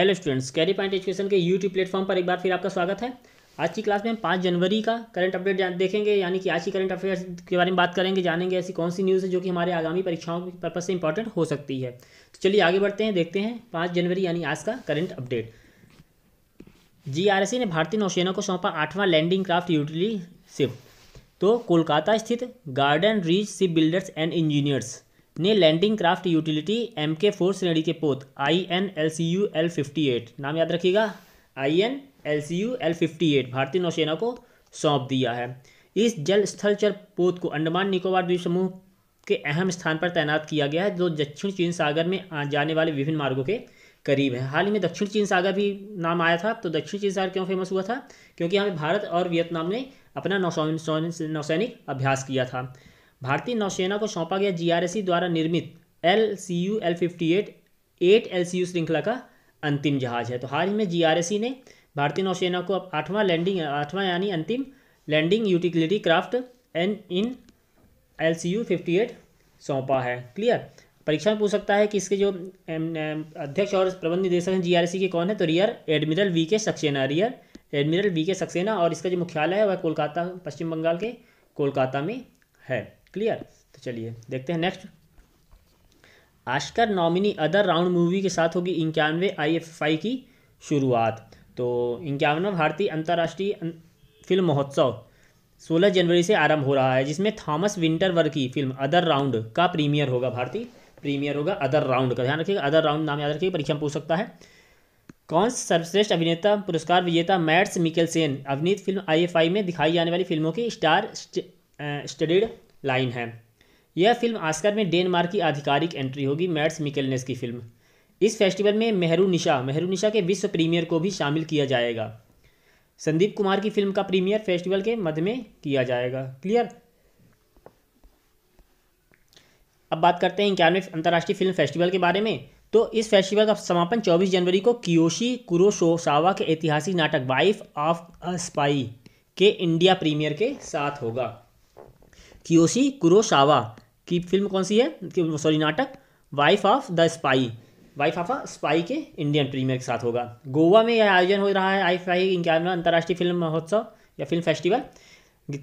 hello students carry point education के YouTube platform पर एक बार फिर आपका स्वागत है आज की क्लास में हम पाँच जनवरी का करंट अपडेट देखेंगे यानी कि आज की करंट अफेयर्स के बारे में बात करेंगे जानेंगे ऐसी कौन सी न्यूज़ है जो कि हमारे आगामी परीक्षाओं के पर्पज से इंपॉर्टेंट हो सकती है तो चलिए आगे बढ़ते हैं देखते हैं पाँच जनवरी यानी आज का करंट अपडेट जी ने भारतीय नौसेना को सौंपा आठवां लैंडिंग क्राफ्ट यूटिली शिप तो कोलकाता स्थित Garden Reach Ship Builders and Engineers ने landing craft utility M K four श्रेणी के पोत I N L C U L fifty eight नाम याद रखिएगा I N L C U L fifty eight भारतीय नौसेना को सौंप दिया है इस जल स्थलचर पोत को अंडमान निकोबार द्वीप समूह के अहम स्थान पर तैनात किया गया है जो दक्षिण चीन सागर में जाने वाले विभिन्न मार्गों के करीब है हाल ही में दक्षिण चीन सागर भी नाम आया था तो दक्षिण चीन सागर क्यों फेमस हुआ था क्योंकि यहाँ भारत और वियतनाम ने अपना नौसैनिक अभ्यास किया था भारतीय नौसेना को सौंपा गया जीआरएसी e द्वारा निर्मित L C U L fifty eight eight L C U श्रृंखला का अंतिम जहाज है तो हाल ही में सी e ने भारतीय नौसेना को अब आठवां लैंडिंग आठवां यानी अंतिम landing utility craft N in L C U fifty eight सौंपा है क्लियर परीक्षा में पूछ सकता है कि इसके जो अध्यक्ष और प्रबंध निदेशक हैं जीआरसी e के कौन है तो रियर एडमिरल वी के सक्सेना रियर एडमिरल वी के सक्सेना और इसका जो मुख्यालय है वह कोलकाता पश्चिम बंगाल के कोलकाता में है क्लियर तो चलिए देखते हैं next Oscar nominee Another Round movie के साथ होगी इक्यानवे आई की शुरुआत तो इक्यावनवा भारतीय अंतर्राष्ट्रीय फिल्म अं- महोत्सव 16 जनवरी से आरंभ हो रहा है जिसमें थॉमस विंटरवर की फिल्म अदर राउंड का प्रीमियर होगा भारतीय प्रीमियर होगा अदर राउंड का ध्यान रखिएगा अदर राउंड नाम याद रखिएगा परीक्षा में पूछ सकता है कौन सर्वश्रेष्ठ अभिनेता पुरस्कार विजेता मैट्स मिकेलसेन अभिनीत फिल्म आईएफआई में दिखाई जाने वाली फिल्मों की स्टार स्टडीड लाइन है यह फिल्म आस्कर में डेनमार्क की आधिकारिक एंट्री होगी मैट्स मिकेलनेस की फिल्म इस फेस्टिवल में मेहरू निशा मेहरू निशा के विश्व प्रीमियर को भी शामिल किया जाएगा संदीप कुमार की फिल्म का प्रीमियर फेस्टिवल के मध्य में किया जाएगा क्लियर अब बात करते हैं इक्यानवे अंतर्राष्ट्रीय फिल्म फेस्टिवल के बारे में तो इस फेस्टिवल का समापन 24 जनवरी को कियोशी कुरोशोसावा के ऐतिहासिक नाटक वाइफ ऑफ अ स्पाई के इंडिया प्रीमियर के साथ होगा कियोशी कुरोसावा की फिल्म कौन सी है सॉरी नाटक Wife of the Spy Wife of a Spy के इंडियन प्रीमियर के साथ होगा गोवा में यह आयोजन हो रहा है आई फाई इक्यावनवा अंतर्राष्ट्रीय फिल्म महोत्सव या फिल्म फेस्टिवल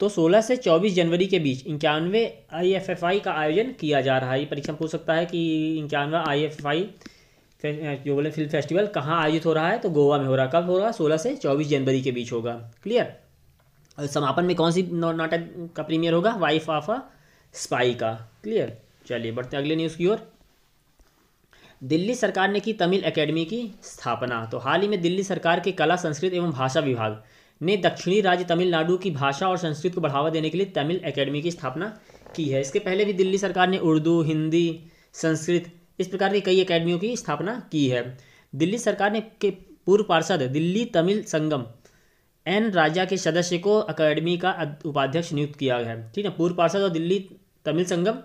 तो 16 से 24 जनवरी के बीच इक्यानवे आई एफ एफ आई का आयोजन किया जा रहा है ये परीक्षा पूछ सकता है कि इक्यानवा आई एफ आई जो बोले फिल्म फेस्टिवल कहाँ आयोजित हो रहा है तो गोवा में हो रहा है कब हो रहा है सोलह से चौबीस जनवरी के बीच होगा क्लियर समापन में कौन सी नाटक का प्रीमियर होगा वाइफ ऑफ अ स्पाई का क्लियर चलिए बढ़ते हैं अगले न्यूज़ की ओर दिल्ली सरकार ने की तमिल एकेडमी की स्थापना तो हाल ही में दिल्ली सरकार के कला संस्कृत एवं भाषा विभाग ने दक्षिणी राज्य तमिलनाडु की भाषा और संस्कृत को बढ़ावा देने के लिए तमिल एकेडमी की स्थापना की है इसके पहले भी दिल्ली सरकार ने उर्दू हिंदी संस्कृत इस प्रकार की कई अकेडमियों की स्थापना की है दिल्ली सरकार ने के पूर्व पार्षद दिल्ली तमिल संगम एन राजा के सदस्य को अकेडमी का उपाध्यक्ष नियुक्त किया गया है ठीक है पूर्व पार्षद और दिल्ली तमिल संगम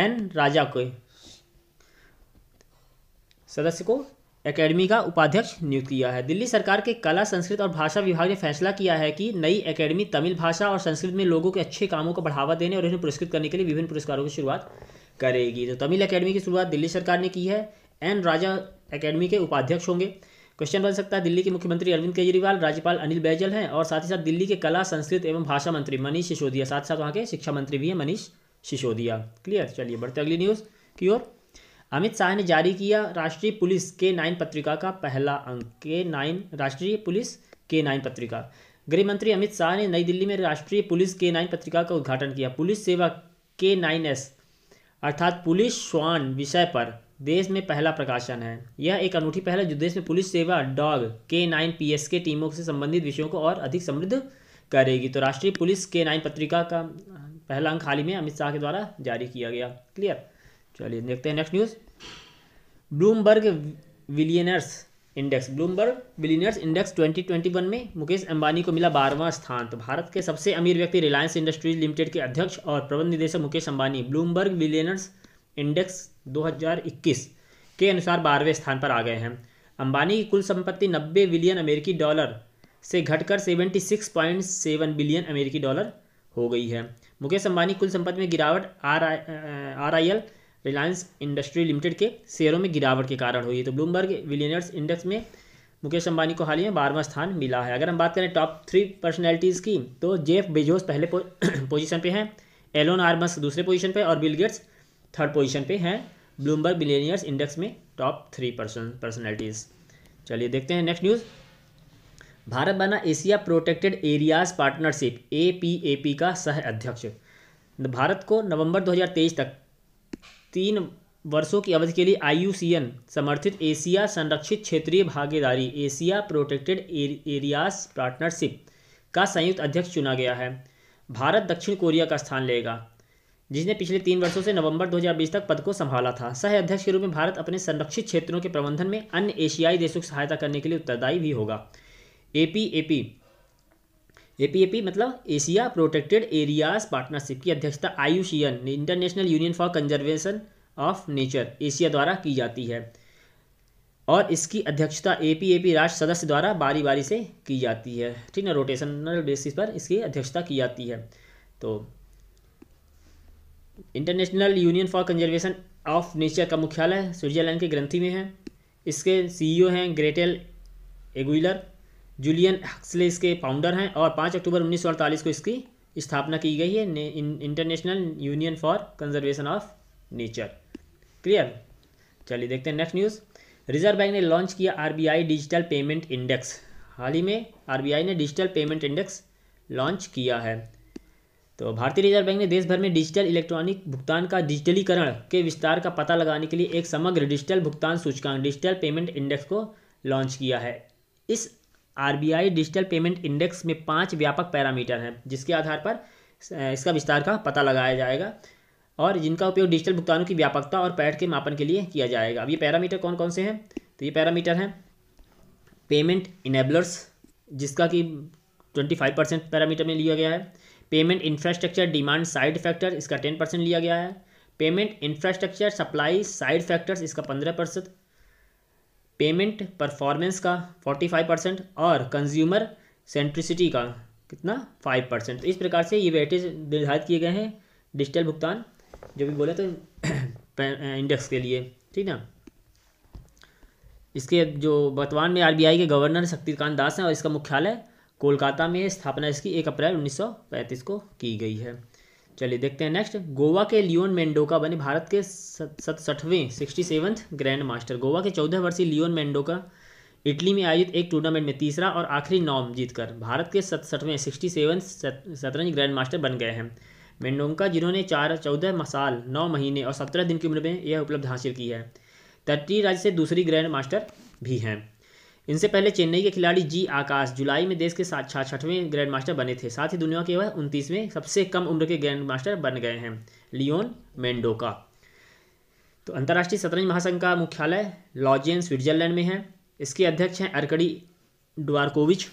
एन राजा को सदस्य को एकेडमी का उपाध्यक्ष नियुक्त किया है दिल्ली सरकार के कला संस्कृत और भाषा विभाग ने फैसला किया है कि नई एकेडमी तमिल भाषा और संस्कृत में लोगों के अच्छे कामों को बढ़ावा देने और इन्हें पुरस्कृत करने के लिए विभिन्न पुरस्कारों की शुरुआत करेगी तो तमिल एकेडमी की शुरुआत दिल्ली सरकार ने की है एन राजा एकेडमी के उपाध्यक्ष होंगे क्वेश्चन बन सकता है दिल्ली के मुख्यमंत्री अरविंद केजरीवाल राज्यपाल अनिल बैजल हैं और साथ ही साथ दिल्ली के कला संस्कृत एवं भाषा मंत्री मनीष सिसोदिया साथ साथ वहाँ के शिक्षा मंत्री भी हैं मनीष सिसोदिया क्लियर चलिए बढ़ते अगली न्यूज़ की ओर अमित शाह ने जारी किया राष्ट्रीय पुलिस के नाइन पत्रिका का पहला अंक के नाइन राष्ट्रीय पुलिस के नाइन पत्रिका गृह मंत्री अमित शाह ने नई दिल्ली में राष्ट्रीय पुलिस के नाइन पत्रिका का उद्घाटन किया पुलिस सेवा के नाइन एस अर्थात पुलिस श्वान विषय पर देश में पहला प्रकाशन है यह एक अनूठी पहल है जो देश में पुलिस सेवा डॉग के नाइन पी एस के टीमों से संबंधित विषयों को और अधिक समृद्ध करेगी तो राष्ट्रीय पुलिस के नाइन पत्रिका का पहला अंक हाल ही में अमित शाह के द्वारा जारी किया गया क्लियर चलिए देखते हैं next news Bloomberg billionaires index Bloomberg billionaires index 2021 में मुकेश अंबानी को मिला बारहवां स्थान तो भारत के सबसे अमीर व्यक्ति रिलायंस इंडस्ट्रीज लिमिटेड के अध्यक्ष और प्रबंध निदेशक Mukesh Ambani Bloomberg billionaires index 2021 के अनुसार बारहवें स्थान पर आ गए हैं अंबानी की कुल संपत्ति 90 बिलियन अमेरिकी डॉलर से घटकर 76.7 बिलियन अमेरिकी डॉलर हो गई है मुकेश अंबानी कुल संपत्ति में गिरावट R R I L Reliance industry limited के शेयरों में गिरावट के कारण हुई है तो ब्लूमबर्ग विलियनर्स इंडेक्स में मुकेश अंबानी को हाल ही में बारहवां स्थान मिला है अगर हम बात करें टॉप थ्री पर्सनैलिटीज़ की तो जेफ बेजोस पहले पोजीशन पे हैं एलोन आर्मस दूसरे पोजीशन पे और बिल गेट्स थर्ड पोजीशन पे हैं ब्लूमबर्ग बिलेनियर्स इंडेक्स में टॉप थ्री पर्सन पर्सनैलिटीज़ चलिए देखते हैं नेक्स्ट न्यूज़ भारत बना Asia protected areas partnership A P P A का सह अध्यक्ष भारत को नवंबर 2023 तक तीन वर्षों की अवधि के लिए आई समर्थित एशिया संरक्षित क्षेत्रीय भागीदारी एशिया प्रोटेक्टेड एरियाज पार्टनरशिप का संयुक्त अध्यक्ष चुना गया है भारत दक्षिण कोरिया का स्थान लेगा जिसने पिछले तीन वर्षों से नवंबर 2020 तक पद को संभाला था सह अध्यक्ष के रूप में भारत अपने संरक्षित क्षेत्रों के प्रबंधन में अन्य एशियाई देशों की सहायता करने के लिए उत्तरदायी भी होगा एपी एपी पी मतलब एशिया प्रोटेक्टेड एरियाज पार्टनरशिप की अध्यक्षता IUCN international union for conservation of nature Asia द्वारा की जाती है और इसकी अध्यक्षता ए पी पी राष्ट्र सदस्य द्वारा बारी बारी से की जाती है ठीक है रोटेशनल बेसिस पर इसकी अध्यक्षता की जाती है तो international union for conservation of nature का मुख्यालय स्विट्जरलैंड के ग्रंथी में है इसके सीईओ e हैं ग्रेटेल एगुलर जूलियन हक्सले इसके फाउंडर हैं और पाँच अक्टूबर उन्नीस को इसकी स्थापना की गई है international union for conservation of nature clear चलिए देखते हैं नेक्स्ट न्यूज़ रिजर्व बैंक ने लॉन्च किया आरबीआई डिजिटल पेमेंट इंडेक्स हाल ही में आरबीआई ने डिजिटल पेमेंट इंडेक्स लॉन्च किया है तो भारतीय रिजर्व बैंक ने देश भर में डिजिटल इलेक्ट्रॉनिक भुगतान का डिजिटलीकरण के विस्तार का पता लगाने के लिए एक समग्र डिजिटल भुगतान सूचकांक डिजिटल पेमेंट इंडेक्स को लॉन्च किया है इस आरबीआई डिजिटल पेमेंट इंडेक्स में पाँच व्यापक पैरामीटर हैं जिसके आधार पर इसका विस्तार का पता लगाया जाएगा और जिनका उपयोग डिजिटल भुगतानों की व्यापकता और पैठ के मापन के लिए किया जाएगा अब ये पैरामीटर कौन कौन से हैं तो ये पैरामीटर हैं पेमेंट इनेबलर्स जिसका कि ट्वेंटी फाइव परसेंट पैरामीटर में लिया गया है payment infrastructure demand side factor इसका टेन परसेंट लिया गया है payment infrastructure supply side factors इसका पंद्रह परसेंट पेमेंट परफॉर्मेंस का फोर्टी फाइव परसेंट और कंज्यूमर सेंट्रिसिटी का कितना फाइव परसेंट तो इस प्रकार से ये वेटेज निर्धारित किए गए हैं डिजिटल भुगतान जो भी बोले तो इंडेक्स के लिए ठीक ना इसके जो वर्तमान में आरबीआई के गवर्नर शक्तिकांत दास हैं और इसका मुख्यालय कोलकाता में स्थापना इसकी एक अप्रैल 1935 को की गई है चलिए देखते हैं नेक्स्ट गोवा के लियोन मेंडोका बने भारत के सतसठवें sixty seventh grand master Goa के चौदह वर्षीय लियोन मेंडोका इटली में आयोजित एक टूर्नामेंट में तीसरा और आखिरी नॉम जीतकर भारत के सतसठवें सिक्सटी सेवन शतरंज ग्रैंड मास्टर बन गए हैं मेंडोका जिन्होंने चार चौदह साल नौ महीने और सत्रह दिन की उम्र में यह उपलब्ध हासिल की है तटीय राज्य से दूसरी ग्रैंड मास्टर भी हैं इनसे पहले चेन्नई के खिलाड़ी जी आकाश जुलाई में देश के छाछठवें ग्रैंड मास्टर बने थे साथ ही दुनिया के वह उनतीसवें सबसे कम उम्र के ग्रैंड मास्टर बन गए हैं लियोन मेंडोका तो अंतर्राष्ट्रीय शतरंज महासंघ का मुख्यालय लॉजियन स्विट्जरलैंड में है इसके अध्यक्ष हैं अर्कड़ी डुआरकोविच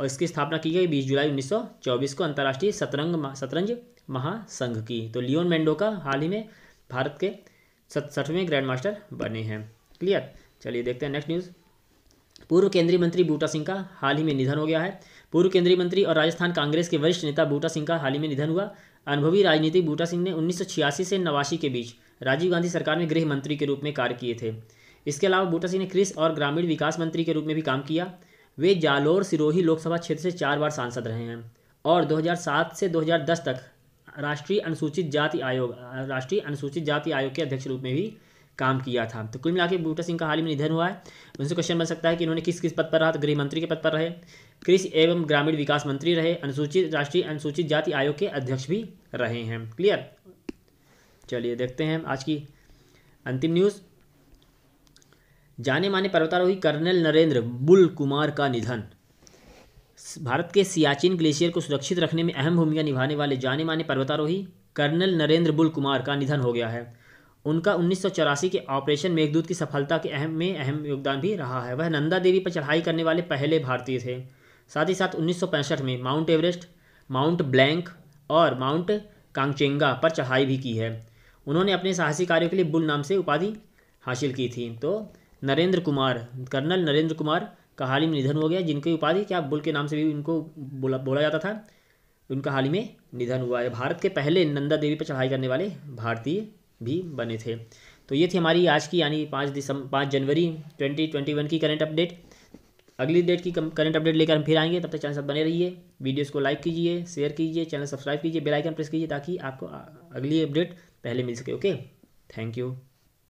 और इसकी स्थापना की गई बीस जुलाई उन्नीस को अंतर्राष्ट्रीय शतरंग शतरंज महासंघ की तो लियोन मेंडोका हाल ही में भारत के सठवें ग्रैंड मास्टर बने हैं क्लियर चलिए देखते हैं नेक्स्ट न्यूज़ पूर्व केंद्रीय मंत्री बूटा सिंह का हाल ही में निधन हो गया है पूर्व केंद्रीय मंत्री और राजस्थान कांग्रेस के वरिष्ठ नेता बूटा सिंह का हाल ही में निधन हुआ अनुभवी राजनीतिक बूटा सिंह ने उन्नीस से नवासी के बीच राजीव गांधी सरकार में गृह मंत्री के रूप में कार्य किए थे इसके अलावा बूटा सिंह ने कृषि और ग्रामीण विकास मंत्री के रूप में भी काम किया वे जालोर सिरोही लोकसभा क्षेत्र से चार बार सांसद रहे हैं और 2007 से 2010 तक राष्ट्रीय अनुसूचित जाति आयोग राष्ट्रीय अनुसूचित जाति आयोग के अध्यक्ष रूप में भी काम किया था तो कुल मिलाकर बूटा सिंह का हाल ही में निधन हुआ है उनसे क्वेश्चन बन सकता है कि इन्होंने किस किस पद पर रहा तो गृह मंत्री के पद पर रहे कृषि एवं ग्रामीण विकास मंत्री रहे अनुसूचित राष्ट्रीय अनुसूचित जाति आयोग के अध्यक्ष भी रहे हैं क्लियर चलिए देखते हैं आज की अंतिम न्यूज़ जाने माने पर्वतारोही कर्नल नरेंद्र बुल कुमार का निधन भारत के सियाचिन ग्लेशियर को सुरक्षित रखने में अहम भूमिका निभाने वाले जाने माने पर्वतारोही कर्नल नरेंद्र बुल कुमार का निधन हो गया है उनका उन्नीस के ऑपरेशन मेघदूत की सफलता के अहम में अहम योगदान भी रहा है वह नंदा देवी पर चढ़ाई करने वाले पहले भारतीय थे साथ ही साथ उन्नीस में माउंट एवरेस्ट माउंट ब्लैंक और माउंट कांगचेंगा पर चढ़ाई भी की है उन्होंने अपने साहसी कार्यों के लिए बुल नाम से उपाधि हासिल की थी तो नरेंद्र कुमार कर्नल नरेंद्र कुमार का हाल ही में निधन हो गया जिनकी उपाधि क्या बुल के नाम से भी उनको बोला बोला जाता था उनका हाल ही में निधन हुआ है भारत के पहले नंदा देवी पर चढ़ाई करने वाले भारतीय भी बने थे तो ये थी हमारी आज की यानी पाँच दिसंबर पाँच जनवरी ट्वेंटी ट्वेंटी वन की करंट अपडेट अगली डेट की करंट अपडेट लेकर हम फिर आएंगे तब तक चैनल साथ बने रहिए वीडियोस को लाइक कीजिए शेयर कीजिए चैनल सब्सक्राइब कीजिए बेल आइकन प्रेस कीजिए ताकि आपको अगली अपडेट पहले मिल सके ओके थैंक यू